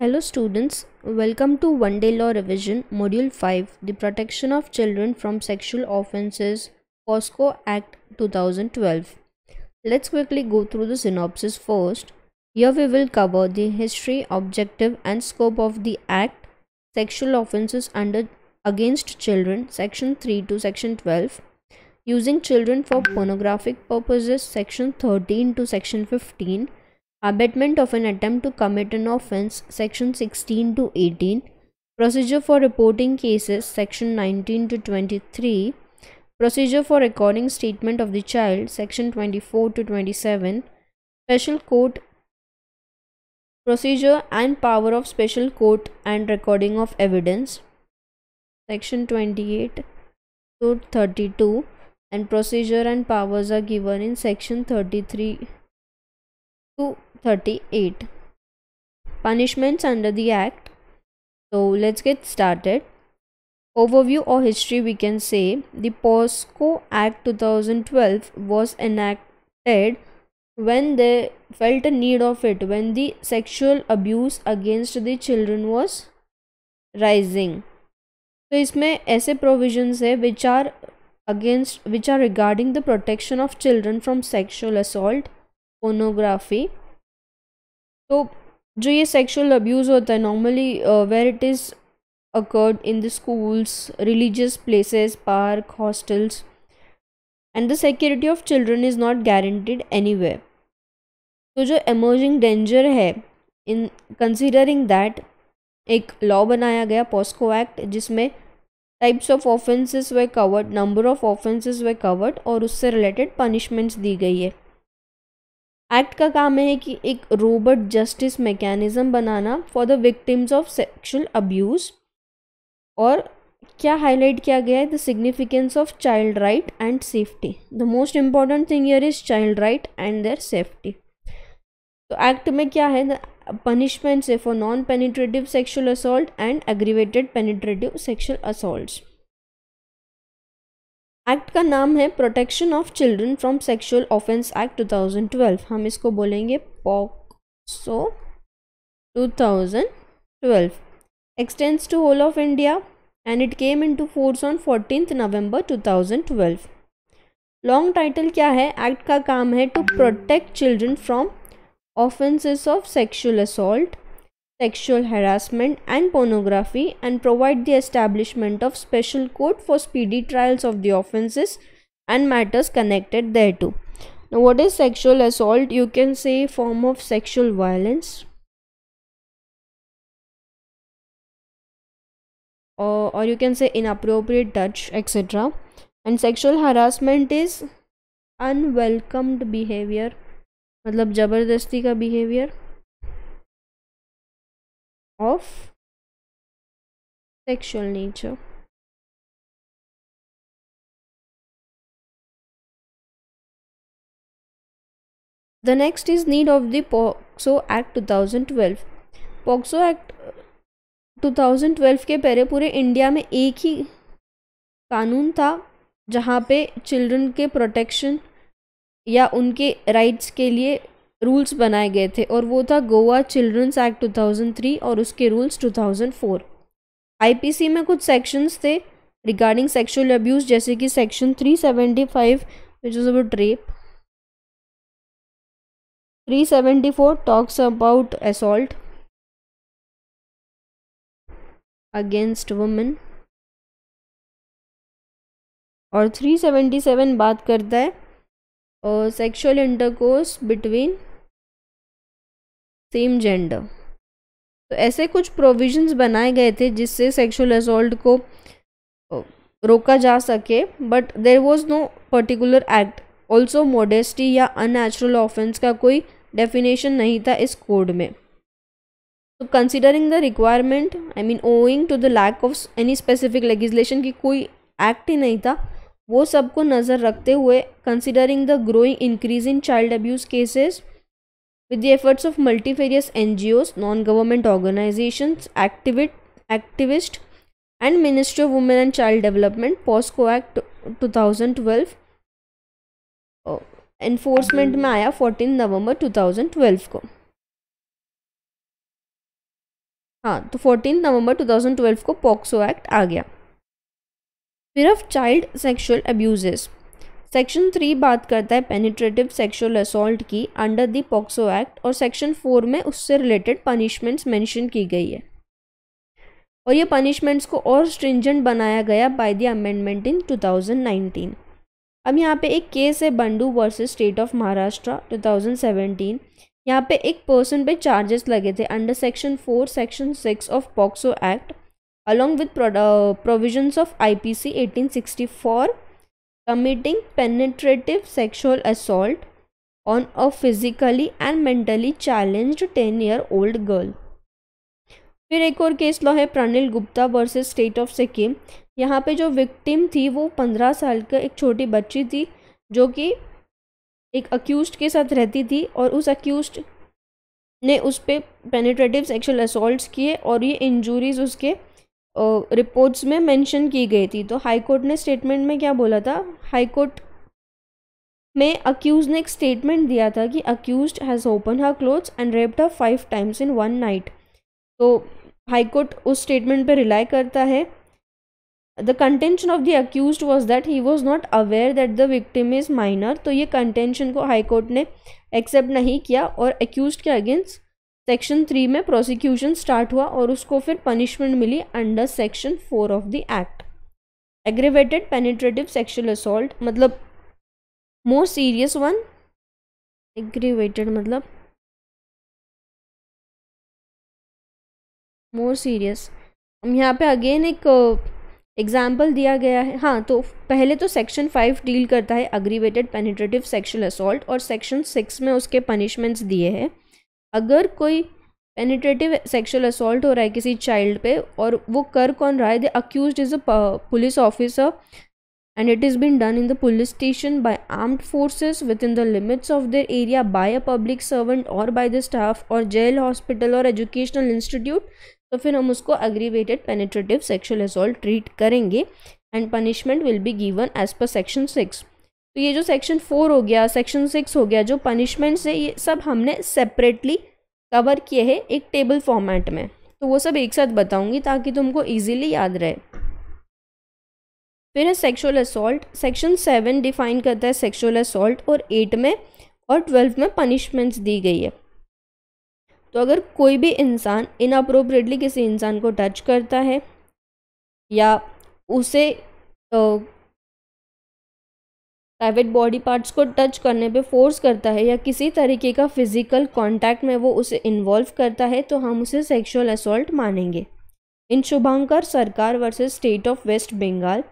Hello students, welcome to One Day Law Revision Module 5 The Protection of Children from Sexual Offences POSCO Act 2012. Let's quickly go through the synopsis first. Here we will cover the history, objective and scope of the Act, sexual offences under against children section 3 to section 12, using children for pornographic purposes section 13 to section 15 abetment of an attempt to commit an offence section 16 to 18 procedure for reporting cases section 19 to 23 procedure for recording statement of the child section 24 to 27 special court procedure and power of special court and recording of evidence section 28 to 32 and procedure and powers are given in section 33 to 38 punishments under the act so let's get started overview or history we can say the posco act 2012 was enacted when they felt a need of it when the sexual abuse against the children was rising So, इसमें ऐसे provisions है which are against which are regarding the protection of children from sexual assault, pornography तो जो ये sexual abuse होता है normally where it is occurred in the schools, religious places, park, hostels, and the security of children is not guaranteed anywhere. तो जो emerging danger है in considering that एक law बनाया गया पॉस्को एक्ट जिसमें types of offences were covered number of offences were covered और उससे related punishments दी गई है एक्ट का काम है कि एक रोबोट जस्टिस मैकेनिज़्म बनाना for the victims of sexual abuse और क्या हाईलाइट किया गया है the significance of child right and safety the most important thing here is child right and their safety तो एक्ट में क्या है the punishments for non penetrative sexual assault and aggravated penetrative sexual assaults act का नाम है protection of children from sexual offence act 2012 हम इसको बोलेंगे POCSO 2012 extends to whole of India and it came into force on 14th November 2012. Long title क्या है act का काम है to protect children from offences of sexual assault sexual harassment and pornography and provide the establishment of special court for speedy trials of the offenses and matters connected thereto. Now what is sexual assault? You can say form of sexual violence or, or you can say inappropriate touch etc. And sexual harassment is unwelcomed behavior मतलब ज़बरदस्ती का behavior of sexual nature. The next is need of the POXO Act 2012. POXO Act 2012 के पहले पूरे India में एक ही कानून था जहाँ पे चिल्ड्रन के प्रोटेक्शन या उनके राइट्स के लिए रूल्स बनाए गए थे और वो था गोवा चिल्ड्रंस एक्ट 2003 और उसके रूल्स 2004 आईपीसी में कुछ सेक्शंस थे रिगार्डिंग सेक्सुअल अब्यूज जैसे कि section 375 which is about rape 374 talks about assault against women और 377 बात करता है sexual intercourse between same gender तो ऐसे कुछ प्रोविजंस बनाए गए थे जिससे सेक्सुअल असोल्ट को रोका जा सके but there was no particular act also modesty या अनैचुरल ऑफेंस का कोई डेफिनेशन नहीं था इस कोड में तो considering the requirement I mean owing to the lack of any specific legislation की कोई एक्ट ही नहीं था वो सबको नज़र रखते हुए considering the growing increase in child abuse cases With the efforts of multifarious NGOs, non-government organizations, activist, activist and Ministry of Women and Child Development, POSCO Act 2012 enforcement में आया 14 नवंबर 2012 को हाँ तो फोर्टीन नवंबर 2012 को पॉक्सो एक्ट आ गया फिर of child sexual abuses section three बात करता है पेनिट्रेटिव सेक्शुअल असोल्ट की अंडर दी पॉक्सो एक्ट और सेक्शन फोर में उससे रिलेटेड पनिशमेंट्स मेंशन की गई है और ये पनिशमेंट्स को और स्ट्रिंजेंट बनाया गया बाय द अमेंडमेंट इन 2019 अब यहाँ पे एक केस है Bandu versus state of Maharashtra 2017 यहाँ पे एक पर्सन पे चार्जेस लगे थे under section four section six of POCSO act along with uh, provisions of IPC 1864 committing penetrative sexual assault on a physically and mentally challenged 10 year old girl फिर एक और case law है Pranil Gupta versus state of Sikkim यहाँ पे जो victim थी वो पंद्रह साल का एक छोटी बच्ची थी जो कि एक अक्यूज के साथ रहती थी और उस अक्यूज ने उस पर पेनिट्रेटिव सेक्शुअल असोल्ट किए और ये इंजूरीज उसके रिपोर्ट्स में मेंशन की गई थी तो हाई कोर्ट ने स्टेटमेंट में क्या बोला था हाई कोर्ट में अक्यूज ने एक स्टेटमेंट दिया था कि accused has open her clothes and raped her five times in one night तो हाई कोर्ट उस स्टेटमेंट पर रिलाई करता है the contention of the accused was that he was not aware that the victim is minor तो ये contention को high court ने accept नहीं किया और अक्यूज के अगेंस्ट सेक्शन थ्री में प्रोसिक्यूशन स्टार्ट हुआ और उसको फिर पनिशमेंट मिली under section four of the act aggravated penetrative sexual assault मतलब मोर सीरियस वन एग्रीवेटेड मतलब मोर सीरियस हम यहाँ पे अगेन एक एग्जाम्पल uh, दिया गया है हाँ तो पहले तो सेक्शन फाइव डील करता है अग्रीवेटेड पेनिट्रेटिव सेक्शुअल असोल्ट और सेक्शन सिक्स में उसके पनिशमेंट्स दिए हैं अगर कोई पेनिट्रेटिव सेक्शुअल असोल्ट हो रहा है किसी चाइल्ड पे और वो कर कौन रहा है the accused is a police officer and it is been done in the police station by armed forces within the limits of their area by a public servant और बाय द स्टाफ और jail hospital और educational institute तो फिर हम उसको aggravated penetrative sexual assault treat करेंगे and punishment will be given as per section six तो ये जो सेक्शन फोर हो गया सेक्शन सिक्स हो गया जो पनिशमेंट्स है ये सब हमने सेपरेटली कवर किए हैं एक टेबल फॉर्मेट में तो वो सब एक साथ बताऊंगी ताकि तुमको इजीली याद रहे फिर है sexual assault section seven define करता है सेक्शुअल असोल्ट और एट में और ट्वेल्व में पनिशमेंट्स दी गई है तो अगर कोई भी इंसान इन अप्रोप्रिएटली किसी इंसान को टच करता है या उसे तो प्राइवेट बॉडी पार्ट्स को टच करने पे फोर्स करता है या किसी तरीके का फिजिकल कांटेक्ट में वो उसे इन्वॉल्व करता है तो हम उसे सेक्सुअल असोल्ट मानेंगे in Shubhankar Sarkar versus state of West Bengal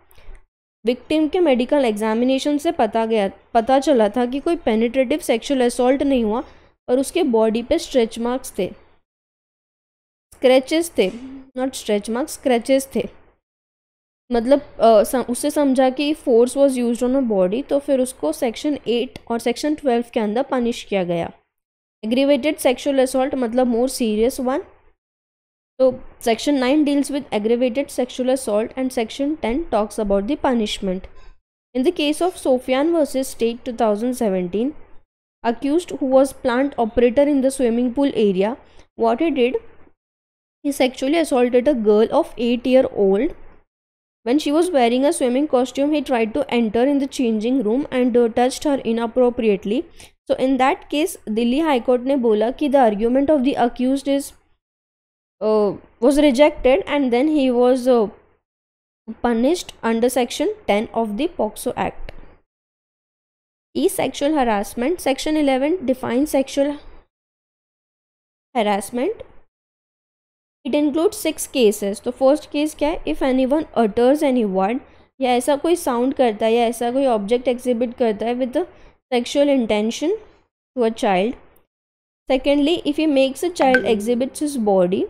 victim के मेडिकल एग्जामिनेशन से पता गया पता चला था कि कोई पेनिट्रेटिव सेक्शुअल असोल्ट नहीं हुआ और उसके बॉडी पे स्ट्रेच मार्क्स थे स्क्रैचेस थे नॉट स्ट्रेच मार्क्स स्क्रैचेस थे मतलब आ, उससे समझा कि force was use on a body तो फिर उसको सेक्शन एट और सेक्शन ट्वेल्व के अंदर पनिश किया गया एग्रीवेटेड सेक्शुअल असॉल्ट मतलब मोर सीरियस वन तो section nine deals with aggravated sexual assault and section ten talks about the punishment in case of Sofiyan versus state two thousand seventeen accused who was plant operator in the swimming pool area, what he did, he sexually assaulted a girl of 8 year old When she was wearing a swimming costume, he tried to enter in the changing room and uh, touched her inappropriately. So in that case, Delhi High Court ne bola ki the argument of the accused is uh, was rejected and then he was uh, punished under section 10 of the POXO Act. E sexual harassment section 11 defines sexual harassment it include six cases तो first case क्या है if anyone utters any word या ऐसा कोई sound करता है या ऐसा कोई ऑब्जेक्ट एग्जिबिट करता है with sexual intention to a child secondly if he makes a child exhibits his body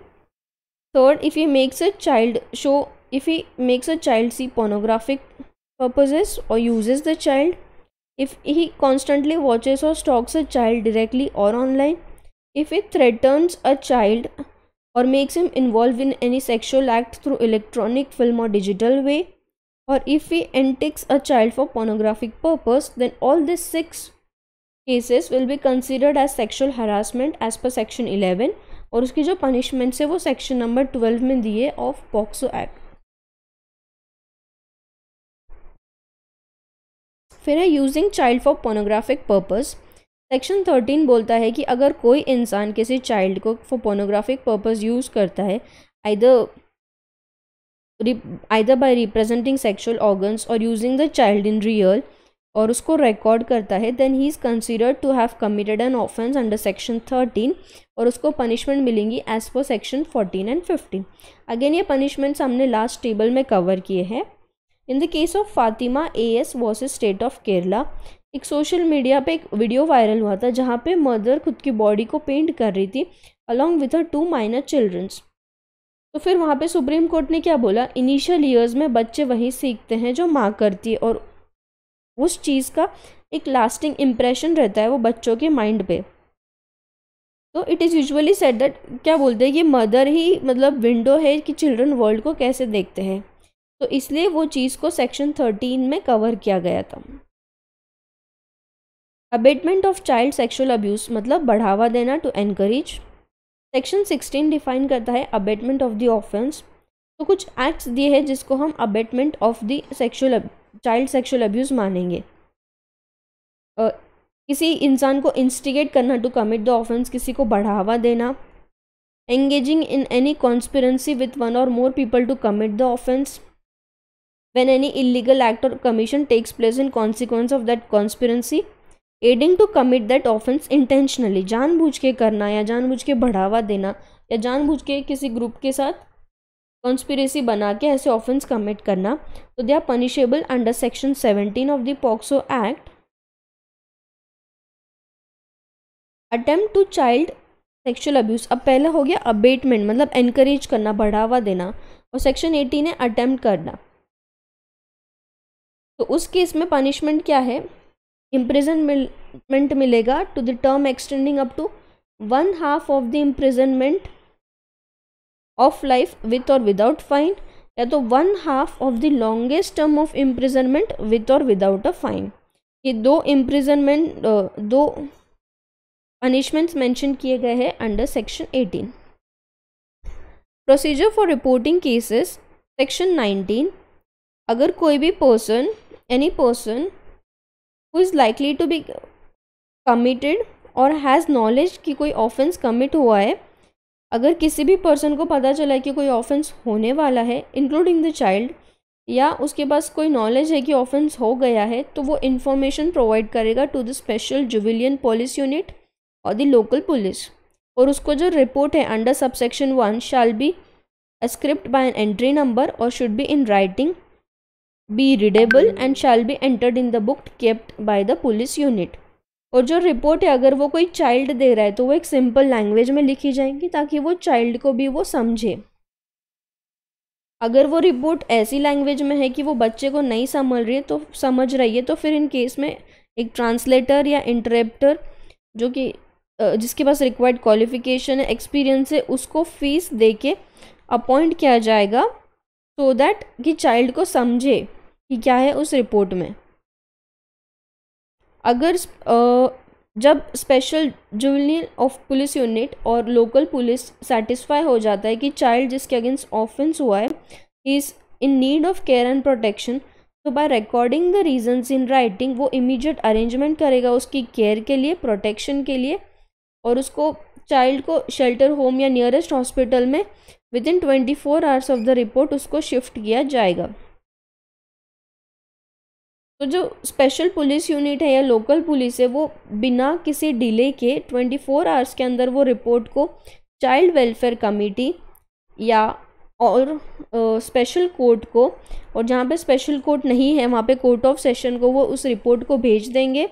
third if he makes a child show if he makes a child see pornographic purposes और use the child if he constantly watches or stalks a child directly or online if he threatens a child or makes him involved in any sexual act through electronic film or digital way or if he antiques a child for pornographic purpose then all these six cases will be considered as sexual harassment as per section 11 और उसकी जो punishments है वो section number 12 में दी है of POCSO act फिर है using child for pornographic purpose section thirteen बोलता है कि अगर कोई इंसान किसी चाइल्ड को फॉर पोर्नोग्राफिक पर्पज़ यूज़ करता है either either by representing sexual organs और using the child in real और उसको रिकॉर्ड करता है then he is considered to have committed an offence under section thirteen और उसको पनिशमेंट मिलेंगी as per section fourteen and fifteen again ये punishments हमने लास्ट टेबल में कवर किए हैं in the case of Fatima A S versus state of Kerala एक social media पे एक वीडियो वायरल हुआ था जहाँ पे मदर खुद की बॉडी को पेंट कर रही थी along with her two minor childrens तो फिर वहाँ पे सुप्रीम कोर्ट ने क्या बोला इनिशियल ईयर्स में बच्चे वही सीखते हैं जो माँ करती है और उस चीज़ का एक लास्टिंग इम्प्रेशन रहता है वो बच्चों के माइंड पे तो it is usually set that क्या बोलते हैं ये मदर ही मतलब विंडो है कि चिल्ड्रन वर्ल्ड को कैसे देखते हैं तो इसलिए वो चीज़ को सेक्शन थर्टीन में कवर किया गया था abetment of child sexual abuse मतलब बढ़ावा देना टू एनकरेज सेक्शन 16 डिफाइन करता है अबेटमेंट ऑफ द ऑफेंस तो कुछ एक्ट्स दिए हैं जिसको हम abetment of the sexual child sexual abuse मानेंगे uh, किसी इंसान को इंस्टिगेट करना टू कमिट द ऑफेंस किसी को बढ़ावा देना engaging in any conspiracy with one और more people to commit the offence when any illegal act और commission takes place in consequence of that conspiracy aiding to commit that offence intentionally जानबूझ के करना या जानबूझ के बढ़ावा देना या जानबूझ के किसी ग्रुप के साथ कॉन्स्पिरेसी बना के ऐसे ऑफेंस कमिट करना तो they are punishable under section seventeen of the POCSO act attempt to child sexual abuse अब पहला हो गया अबेटमेंट मतलब एनकरेज करना बढ़ावा देना और सेक्शन एटीन है अटेम्प्ट करना तो उस केस में पनिशमेंट क्या है इम्प्रिजनमेंट मिलेगा to the term extending up to one half of the imprisonment of life with और विदाउट फाइन या तो one half of the longest term of imprisonment with और विदाउट अ फाइन ये दो इम्प्रिजनमेंट दो पनिशमेंट्स मैंशन किए गए हैं under section eighteen procedure for reporting cases section nineteen अगर कोई भी person any person who is likely to be committed और हैज़ नॉलेज कि कोई ऑफेंस कमिट हुआ है अगर किसी भी पर्सन को पता चला है कि कोई ऑफेंस होने वाला है इंक्लूडिंग द चाइल्ड या उसके पास कोई नॉलेज है कि ऑफेंस हो गया है तो वो इन्फॉर्मेशन प्रोवाइड करेगा टू द स्पेशल जुविलियन पुलिस यूनिट और द लोकल पुलिस और उसको जो रिपोर्ट है under subsection one shall be script by an entry number और should be in writing be readable and shall be entered in the book kept by the police unit और जो report है अगर वो कोई चाइल्ड दे रहा है तो वो एक सिंपल लैंग्वेज में लिखी जाएंगी ताकि वो चाइल्ड को भी वो समझे अगर वो रिपोर्ट ऐसी लैंग्वेज में है कि वो बच्चे को नहीं समझ रही है तो समझ रही है तो फिर इन केस में एक ट्रांसलेटर या इंटरेप्टर जो कि जिसके पास रिक्वायर्ड क्वालिफिकेशन है एक्सपीरियंस है उसको फीस दे के अपॉइंट किया जाएगा सो so दैट कि चाइल्ड को समझे कि क्या है उस रिपोर्ट में अगर जब special juvenile of police unit और लोकल पुलिस सेटिस्फाई हो जाता है कि चाइल्ड जिसके अगेंस्ट ऑफेंस हुआ है is in need of care and protection तो by recording the reasons in writing वो इमीडिएट अरेंजमेंट करेगा उसकी केयर के लिए प्रोटेक्शन के लिए और उसको चाइल्ड को शेल्टर होम या नियरेस्ट हॉस्पिटल में within twenty four hours of the report उसको शिफ्ट किया जाएगा तो जो स्पेशल पुलिस यूनिट है या लोकल पुलिस है वो बिना किसी डिले के 24 फोर आवर्स के अंदर वो रिपोर्ट को चाइल्ड वेलफेयर कमेटी या और स्पेशल कोर्ट को और जहाँ पे स्पेशल कोर्ट नहीं है वहाँ पे कोर्ट ऑफ सेशन को वो उस रिपोर्ट को भेज देंगे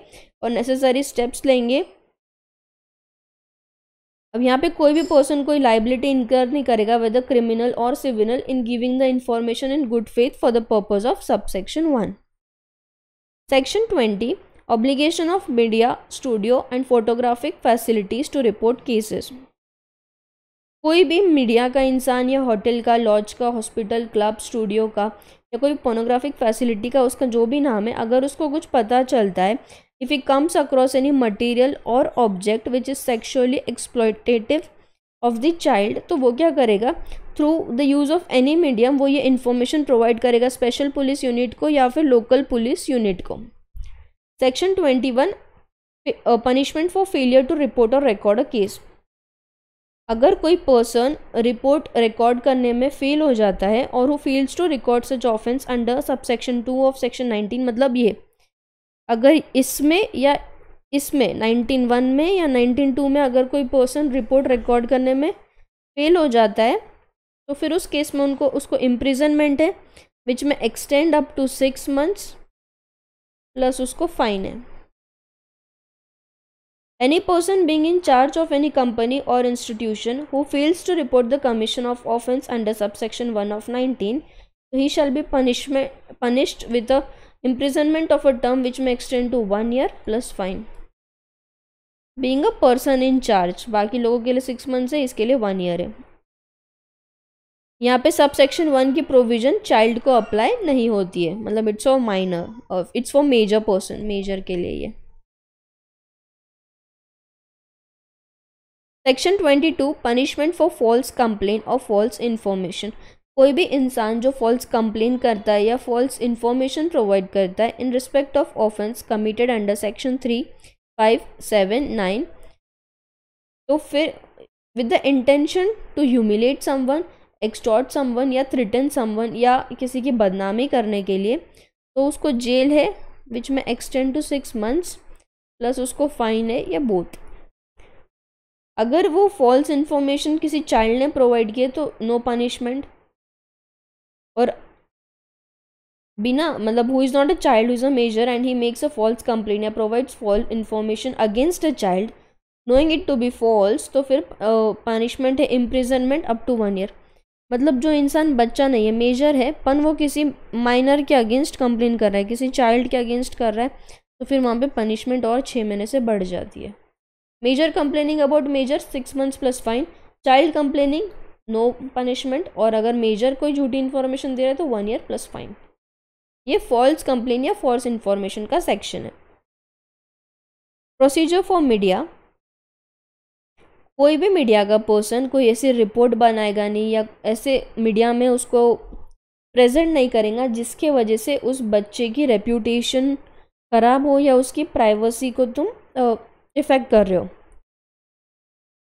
और नेसेसरी स्टेप्स लेंगे अब यहाँ पे कोई भी पर्सन कोई लाइबिलिटी इनकर नहीं करेगा वेदर क्रिमिनल और civil in giving the information in good faith for the purpose of subsection one Section 20 Obligation of media, studio and photographic facilities to report cases. कोई भी मीडिया का इंसान या होटल का लॉज का हॉस्पिटल क्लब स्टूडियो का या कोई पोनोग्राफिक फैसिलिटी का उसका जो भी नाम है अगर उसको कुछ पता चलता है if he comes across any material और object which is sexually exploitative of the child तो वो क्या करेगा through the use of any medium वो ये इन्फॉर्मेशन प्रोवाइड करेगा स्पेशल पुलिस यूनिट को या फिर लोकल पुलिस यूनिट को section twenty one punishment for failure to report और रिकॉर्ड अ केस अगर कोई पर्सन रिपोर्ट रिकॉर्ड करने में फेल हो जाता है और वो fails to record such offence under section two of section nineteen मतलब ये अगर इसमें या इसमें नाइनटीन वन में या नाइनटीन टू में अगर कोई पर्सन रिपोर्ट रिकॉर्ड करने में फेल हो जाता है तो फिर उस केस में उनको उसको इम्प्रिजनमेंट है which may extend up to six months plus उसको फाइन है any person being in charge of any company और institution who fails to report the commission of offence under subsection one of nineteen he shall be punishment punished with a imprisonment of a term which may extend to one year plus fine being a person in charge बाकी लोगों के लिए six months है इसके लिए one year है यहाँ पे सब सेक्शन वन की प्रोविज़न चाइल्ड को अप्लाई नहीं होती है मतलब it's for minor it's for major person major के लिए ये section twenty two punishment for false complain और फॉल्स इन्फॉर्मेशन कोई भी इंसान जो फॉल्स कंप्लेन करता है या फॉल्स इन्फॉर्मेशन प्रोवाइड करता है in respect of offence committed under section three five seven nine तो फिर with the intention to humiliate someone extort someone या थ्रिटन समवन या किसी की बदनामी करने के लिए तो उसको जेल है which may extend to six months plus उसको फाइन है या बोथ अगर वो फॉल्स इन्फॉर्मेशन किसी चाइल्ड ने प्रोवाइड किए तो नो पनिशमेंट और बिना मतलब who is not a child is a major and he makes a false complain या provides false information against a child knowing it to be false तो फिर पनिशमेंट है imprisonment up to one year मतलब जो इंसान बच्चा नहीं है मेजर है पन वो किसी माइनर के अगेंस्ट कंप्लेन कर रहा है किसी चाइल्ड के अगेंस्ट कर रहा है तो फिर वहाँ पे पनिशमेंट और छः महीने से बढ़ जाती है major complaining about major six months plus fine child complaining no punishment और अगर मेजर कोई झूठी इन्फॉर्मेशन दे रहा है तो वन ईयर प्लस फाइन ये फॉल्स कंप्लेन या फॉल्स इन्फॉर्मेशन का सेक्शन है प्रोसीजर फॉर मीडिया कोई भी मीडिया का पर्सन कोई ऐसी रिपोर्ट बनाएगा नहीं या ऐसे मीडिया में उसको प्रेजेंट नहीं करेगा जिसके वजह से उस बच्चे की रेप्यूटेशन ख़राब हो या उसकी प्राइवेसी को तुम इफ़ेक्ट कर रहे हो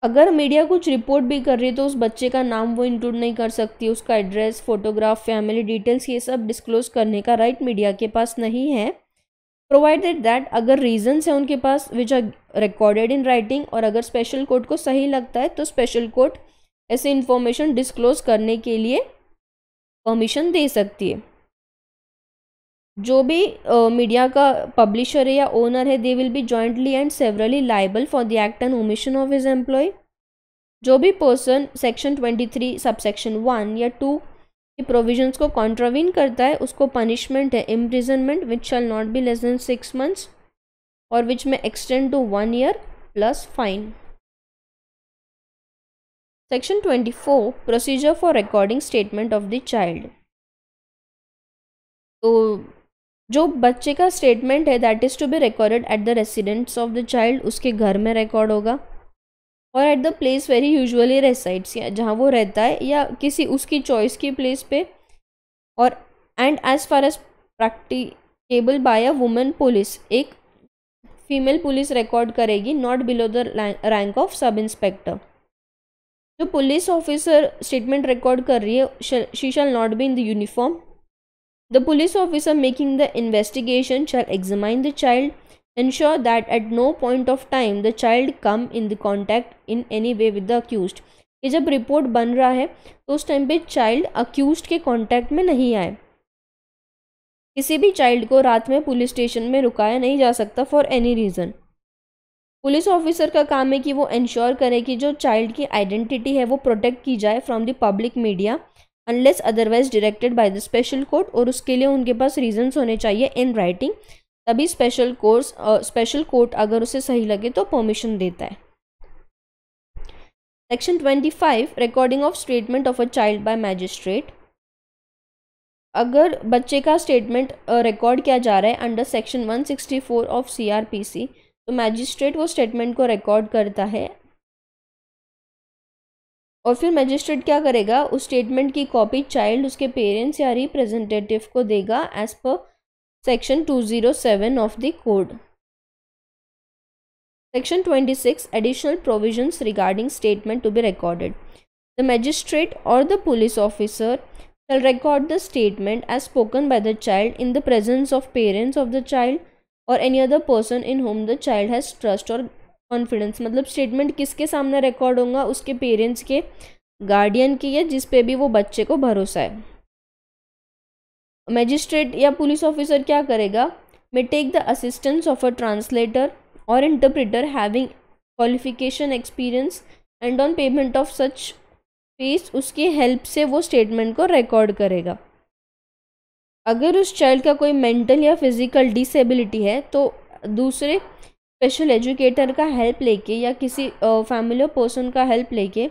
अगर मीडिया कुछ रिपोर्ट भी कर रही है तो उस बच्चे का नाम वो इंक्लूड नहीं कर सकती उसका एड्रेस फोटोग्राफ फैमिली डिटेल्स ये सब डिस्क्लोज करने का राइट मीडिया के पास नहीं है प्रोवाइडेड दैट अगर रीजन्स हैं उनके पास which are recorded in writing और अगर स्पेशल कोर्ट को सही लगता है तो स्पेशल कोर्ट ऐसे इन्फॉर्मेशन डिस्क्लोज करने के लिए परमिशन दे सकती है जो भी मीडिया uh, का पब्लिशर है या ओनर है they will be jointly and severally liable for the act and omission of his employ जो भी person section twenty three subsection one या टू प्रोविजंस को कॉन्ट्रावीन करता है उसको पनिशमेंट है imprisonment which shall not be less than six months और which may extend to one year plus fine section twenty four procedure for recording statement of the child तो जो बच्चे का स्टेटमेंट है that is to be recorded at the residence of the child उसके घर में record होगा और at the place where he usually resides जहाँ वो रहता है या किसी उसकी चॉइस की प्लेस पे और and as far as practicable by a women police एक फीमेल पुलिस रिकॉर्ड करेगी not below the rank of sub inspector जो पुलिस ऑफिसर स्टेटमेंट रिकॉर्ड कर रही है she shall not be in the uniform the police officer making the investigation shall examine the child Ensure that at no point of time the child come in the contact in any way with the accused. ये जब report बन रहा है तो उस time पे child accused के contact में नहीं आए किसी भी चाइल्ड को रात में पुलिस स्टेशन में रुकाया नहीं जा सकता for any reason police officer का काम है कि वो इंश्योर करे कि जो चाइल्ड की आइडेंटिटी है वो प्रोटेक्ट की जाए from the public media unless otherwise directed by the special court और उसके लिए उनके पास रीजंस होने चाहिए इन राइटिंग तभी स्पेशल कोर्स स्पेशल कोर्ट अगर उसे सही लगे तो परमिशन देता है section twenty five recording of statement of a child by magistrate अगर बच्चे का स्टेटमेंट रिकॉर्ड किया जा रहा है under section one sixty four of C R P C तो मैजिस्ट्रेट वो स्टेटमेंट को रिकॉर्ड करता है और फिर मैजिस्ट्रेट क्या करेगा उस स्टेटमेंट की कॉपी चाइल्ड उसके पेरेंट्स या रिप्रेजेंटेटिव को देगा as per section 207 of the code. Section 26 Additional provisions regarding statement to be recorded. The magistrate or the police officer shall record the statement as spoken by the child in the presence of parents of the child or any other person in whom the child has trust or confidence मतलब statement किसके सामने record होगा उसके parents के guardian के या जिस पे भी वो बच्चे को भरोसा है मैजिस्ट्रेट या पुलिस ऑफिसर क्या करेगा may take the assistance of a translator और interpreter having qualification experience and on payment of such fees उसकी हेल्प से वो स्टेटमेंट को रिकॉर्ड करेगा अगर उस चाइल्ड का कोई मेंटल या फिज़िकल डिसेबिलिटी है तो दूसरे स्पेशल एजुकेटर का हेल्प लेके या किसी फैमिली पर्सन का हेल्प लेके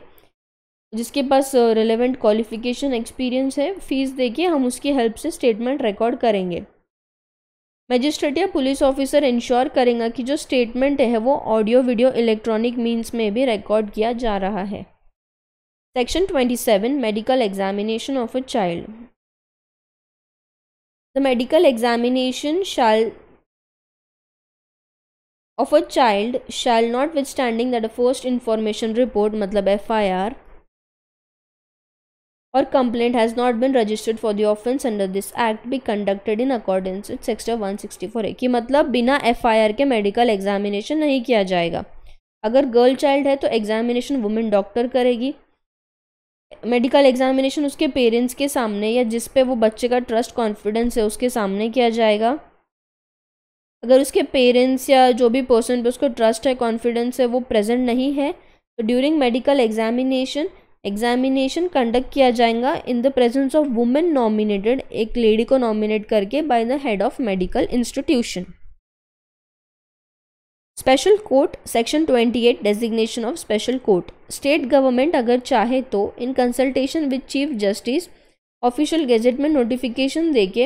जिसके पास रिलेवेंट क्वालिफिकेशन एक्सपीरियंस है फीस देके हम उसकी हेल्प से स्टेटमेंट रिकॉर्ड करेंगे मजिस्ट्रेट या पुलिस ऑफिसर इंश्योर करेंगे कि जो स्टेटमेंट है वो ऑडियो वीडियो इलेक्ट्रॉनिक मीन्स में भी रिकॉर्ड किया जा रहा है section twenty seven medical examination of a child the medical examination shall of a child shall notwithstanding that a first information report मतलब F I R or complaint has not been registered for the offence under this act be conducted in accordance with section 164a ki matlab bina fir ke के medical examination नहीं किया जाएगा अगर girl child है तो examination women doctor करेगी medical examination उसके parents के सामने या जिस पे वो बच्चे का ट्रस्ट कॉन्फिडेंस है उसके सामने किया जाएगा अगर उसके पेरेंट्स या जो भी पर्सन पे उसको ट्रस्ट है कॉन्फिडेंस है वो प्रेजेंट नहीं है तो during medical examination examination conduct किया जाएगा in the presence of women nominated एक लेडी को नॉमिनेट करके by the head of medical institution special court section 28 designation of special court state government अगर चाहे तो in consultation with chief justice official gazette में notification देके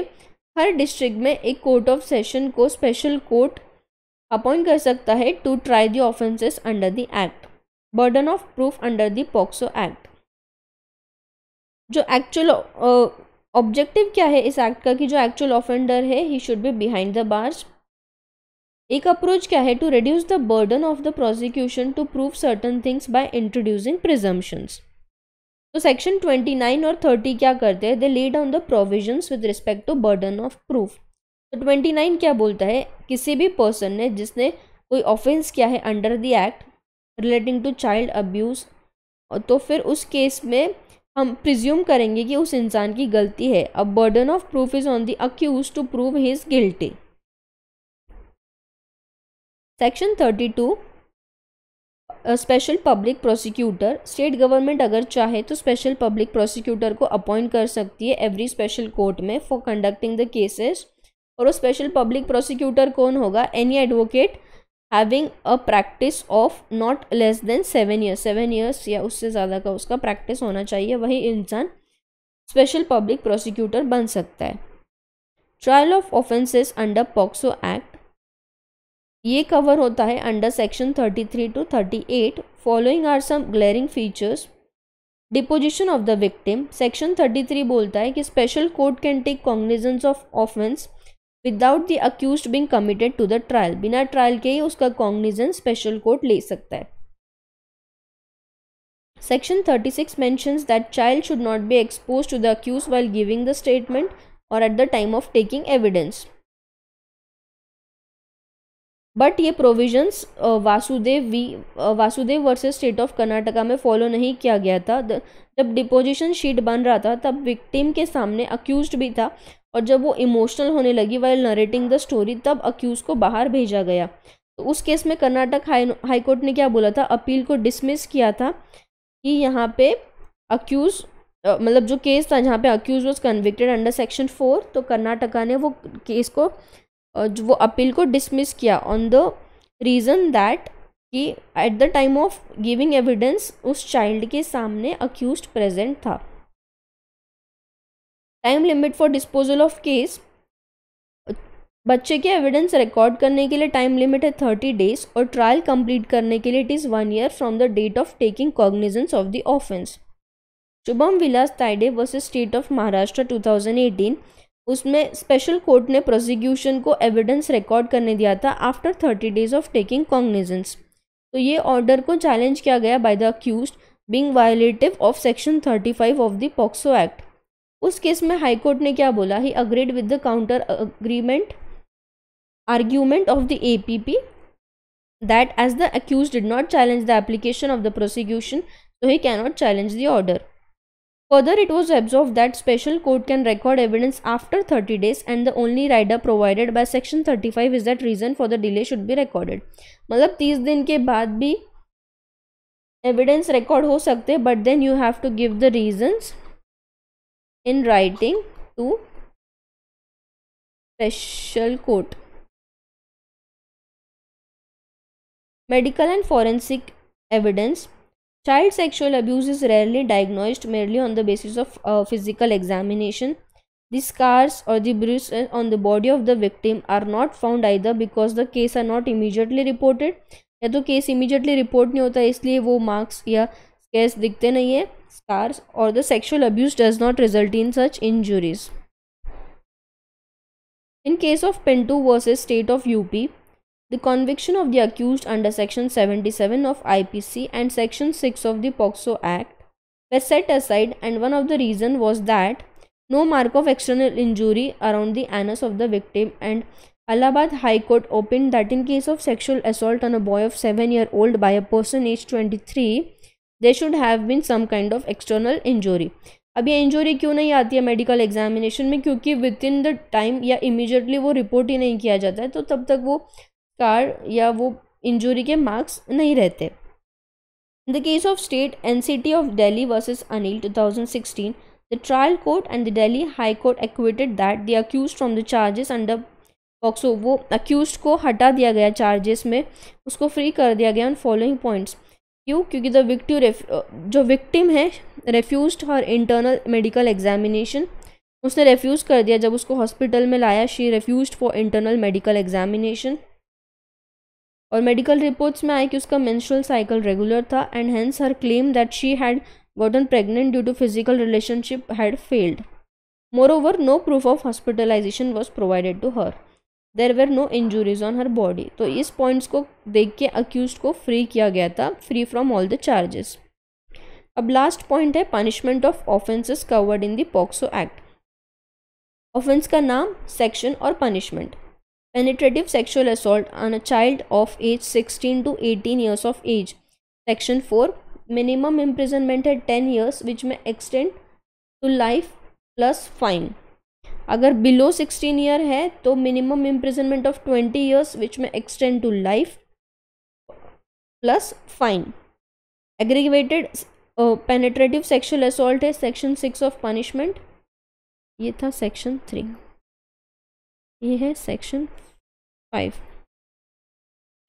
हर district में एक कोर्ट ऑफ सेशन को स्पेशल कोर्ट अपॉइंट कर सकता है to try the offences under the act burden of proof under the POCSO act जो एक्चुअल ऑब्जेक्टिव uh, क्या है इस एक्ट का कि जो एक्चुअल ऑफेंडर है he should be behind the bars एक अप्रोच क्या है to reduce the burden of the prosecution to prove certain things by introducing presumptions तो सेक्शन ट्वेंटी नाइन और थर्टी क्या करते हैं they lay down the provisions with respect to burden of proof तो twenty nine क्या बोलता है किसी भी पर्सन ने जिसने कोई ऑफेंस किया है under the act relating to child abuse तो फिर उस केस में हम प्रिज्यूम करेंगे कि उस इंसान की गलती है अब burden of proof is on the accused to prove his guilty section thirty two special public prosecutor state government अगर चाहे तो स्पेशल पब्लिक प्रोसिक्यूटर को अपॉइंट कर सकती है एवरी स्पेशल कोर्ट में फॉर कंडक्टिंग द केसेस और वो स्पेशल पब्लिक प्रोसिक्यूटर कौन होगा any advocate having a practice of not less than seven years seven years या उससे ज़्यादा का उसका प्रैक्टिस होना चाहिए वही इंसान स्पेशल पब्लिक प्रोसिक्यूटर बन सकता है trial of offences under POCSO act ये कवर होता है under section thirty three to thirty eight following are some glaring features deposition of the victim section thirty three बोलता है कि special court can take cognizance of offence without the accused being committed to the trial बिना trial के ही उसका Cognizant special court ले सकता है Section 36 mentions that child should not be exposed to the accused while giving the statement or at the time of taking evidence. But ये provisions Vasudev V Vasudev versus state of Karnataka में follow नहीं किया गया था जब डिपोजिशन शीट बन रहा था तब विक्टिम के सामने अक्यूज भी था और जब वो इमोशनल होने लगी वाइल नरेटिंग द स्टोरी तब अक्यूज को बाहर भेजा गया तो उस केस में कर्नाटक हाई हाईकोर्ट ने क्या बोला था अपील को डिसमिस किया था कि यहाँ पे अक्यूज मतलब जो केस था जहाँ पे accused was convicted under section four तो कर्नाटका ने वो केस को जो वो अपील को डिसमिस किया ऑन द रीज़न दैट कि at the time of giving evidence उस चाइल्ड के सामने अक्यूज प्रेजेंट था time limit for disposal of case बच्चे के एविडेंस रिकॉर्ड करने के लिए टाइम लिमिट है थर्टी डेज और ट्रायल कंप्लीट करने के लिए it is one year from the date of taking cognizance of the offence Shubham Vilas Taide versus state of Maharashtra eighteen उसमें स्पेशल कोर्ट ने प्रोसिक्यूशन को एविडेंस रिकॉर्ड करने दिया था after thirty days of taking cognizance तो ये ऑर्डर को चैलेंज किया गया by the accused being violative of section thirty five of the POCSO act उस केस में हाईकोर्ट ने क्या बोला he agreed with the counter agreement argument of the A P P that as the accused did not challenge the application of the prosecution तो he cannot challenge the order Further, it was observed that special court can record evidence after 30 days and the only rider provided by section 35 is that reason for the delay should be recorded. मतलब 30 दिन के बाद भी evidence record हो सकते but then you have to give the reasons in writing to special court. Medical and forensic evidence Child sexual abuse is rarely diagnosed merely on the basis of uh, physical examination. The scars or the bruises uh, on the body of the victim are not found either because the case are not immediately reported. या तो case immediately report नहीं होता इसलिए वो marks या स्केस दिखते नहीं है स्कार्स और the sexual abuse does not result in such injuries in case of Pintu versus state of UP the conviction of the accused under Section 77 of IPC and Section 6 of the POXO Act were set aside and one of the reason was that no mark of external injury around the anus of the victim and Allahabad High Court opined that in case of sexual assault on a boy of 7 year old by a person aged 23 there should have been some kind of external injury अभी ये injury क्यों नहीं आती है medical examination में क्योंकि within the time या immediately वो रिपोर्ट ही नहीं किया जाता है तो तब तक वो कार या वो इंजुरी के मार्क्स नहीं रहते the case of state N C T of Delhi versus Anil two thousand sixteen the trial court and the Delhi high court acquitted that the accused from the charges under POCSO वो accused को हटा दिया गया charges में उसको free कर दिया गया ऑन फॉलोइंग पॉइंट्स क्यों क्योंकि द विक्ट जो विक्टिम है refuse her internal medical examination उसने रेफ्यूज़ कर दिया जब उसको हॉस्पिटल में लाया she refuse for internal medical examination और मेडिकल रिपोर्ट्स में आए कि उसका मेंस्ट्रुअल साइकिल रेगुलर था and hence her claim that she had pregnant due to physical relationship had failed moreover no proof of hospitalization was provided to her there were no injuries on her body तो इस points को देख के accused को free किया गया था free from all the charges अब लास्ट पॉइंट है punishment of offences covered in the POCSO act offence का नाम सेक्शन और punishment penetrative sexual assault on a child of age 16 to 18 years of age section 4 minimum imprisonment है 10 years which may extend to life plus fine अगर below 16 year है तो minimum imprisonment of 20 years which may extend to life plus fine aggregated penetrative sexual assault है section six of punishment ये था section three ये है section five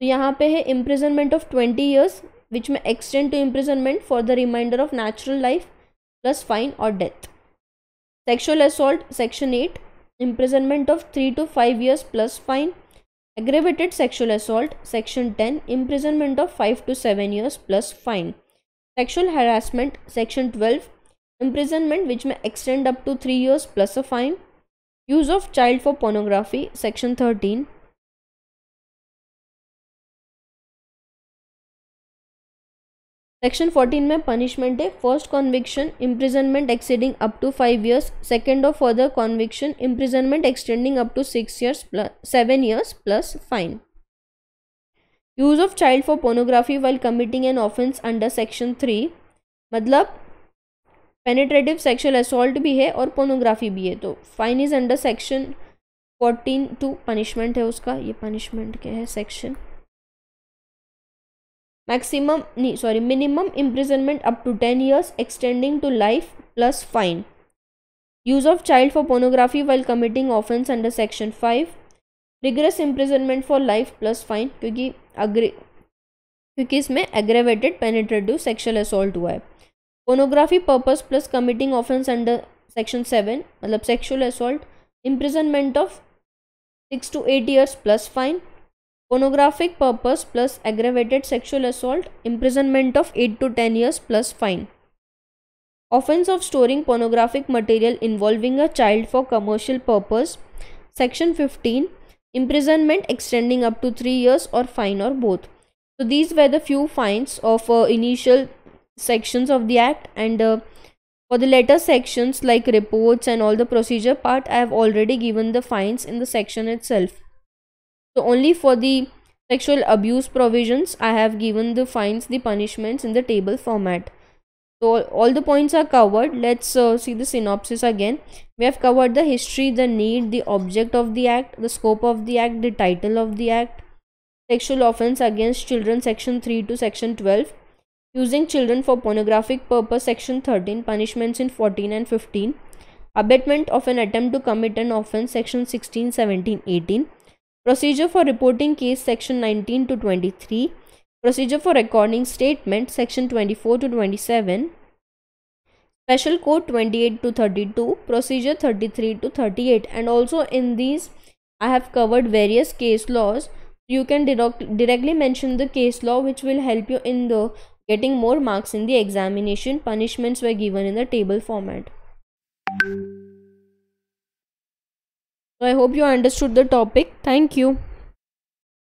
तो यहाँ पे है imprisonment of twenty years which may extend to imprisonment for the remainder of natural life plus fine और death sexual assault section eight imprisonment of three to five years plus fine aggravated sexual assault section ten imprisonment of five to seven years plus fine sexual harassment section twelve imprisonment which may extend up to three years plus a fine use of child for pornography section thirteen section fourteen में punishment है first conviction imprisonment exceeding up to five years second और further conviction imprisonment extending up to six years plus seven years plus fine use of child for pornography while committing an offence under section three मतलब penetrative sexual assault भी है और pornography भी है तो fine is under section fourteen two punishment है उसका ये पनिशमेंट क्या है सेक्शन मैक्सिमम नहीं sorry minimum imprisonment up to ten years extending to life plus fine use of child for pornography while committing offence under section five rigorous imprisonment for life plus fine क्योंकि अग्रे क्योंकि इसमें aggravated penetrative sexual assault हुआ है pornography purpose plus committing offense under section 7 मतलब sexual assault imprisonment of 6 to 8 years plus fine pornographic purpose plus aggravated sexual assault imprisonment of 8 to 10 years plus fine offense of storing pornographic material involving a child for commercial purpose section 15 imprisonment extending up to 3 years or fine or both so these were the few fines of uh, initial sections of the act and uh, for the latter sections like reports and all the procedure part I have already given the fines in the section itself. So only for the sexual abuse provisions I have given the fines the punishments in the table format. So all the points are covered. Let's uh, see the synopsis again. We have covered the history, the need, the object of the act, the scope of the act, the title of the act, sexual offense against children section 3 to section 12 using children for pornographic purpose section 13 punishments in 14 and 15 abetment of an attempt to commit an offense section 16 17 18 procedure for reporting case section 19 to 23 procedure for recording statement section 24 to 27 special code 28 to 32 procedure 33 to 38 and also in these i have covered various case laws you can direct, directly mention the case law which will help you in the getting more marks in the examination, punishments were given in the table format. So I hope you understood the topic. Thank you.